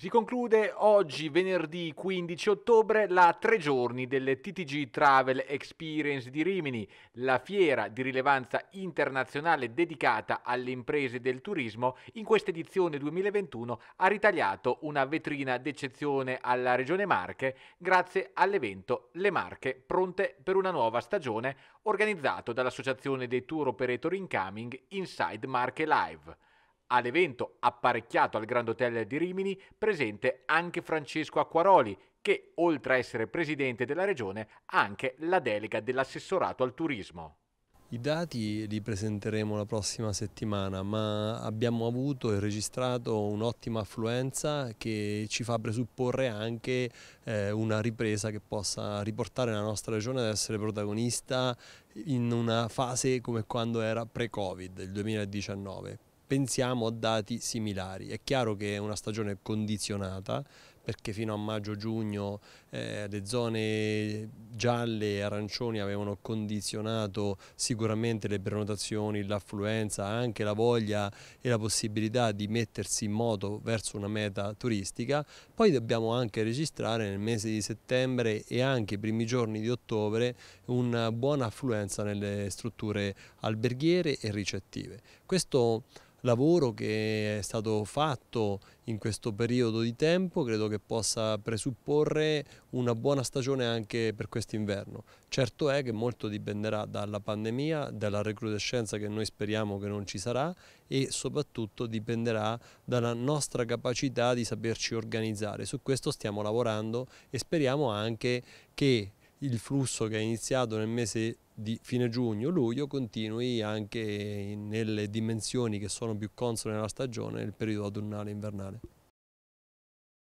Si conclude oggi, venerdì 15 ottobre, la tre giorni delle TTG Travel Experience di Rimini, la fiera di rilevanza internazionale dedicata alle imprese del turismo. In questa edizione 2021 ha ritagliato una vetrina d'eccezione alla Regione Marche grazie all'evento Le Marche pronte per una nuova stagione organizzato dall'Associazione dei Tour Operator Incoming Inside Marche Live all'evento apparecchiato al Grand Hotel di Rimini presente anche Francesco Acquaroli, che oltre a essere presidente della regione ha anche la delega dell'assessorato al turismo. I dati li presenteremo la prossima settimana, ma abbiamo avuto e registrato un'ottima affluenza che ci fa presupporre anche eh, una ripresa che possa riportare la nostra regione ad essere protagonista in una fase come quando era pre-Covid, il 2019 pensiamo a dati similari. È chiaro che è una stagione condizionata perché fino a maggio-giugno eh, le zone gialle e arancioni avevano condizionato sicuramente le prenotazioni, l'affluenza, anche la voglia e la possibilità di mettersi in moto verso una meta turistica. Poi dobbiamo anche registrare nel mese di settembre e anche i primi giorni di ottobre una buona affluenza nelle strutture alberghiere e ricettive. Questo lavoro che è stato fatto in questo periodo di tempo credo che possa presupporre una buona stagione anche per quest'inverno. Certo è che molto dipenderà dalla pandemia, dalla recrudescenza che noi speriamo che non ci sarà e soprattutto dipenderà dalla nostra capacità di saperci organizzare. Su questo stiamo lavorando e speriamo anche che il flusso che è iniziato nel mese di fine giugno-luglio continui anche nelle dimensioni che sono più console nella stagione nel periodo autunnale-invernale.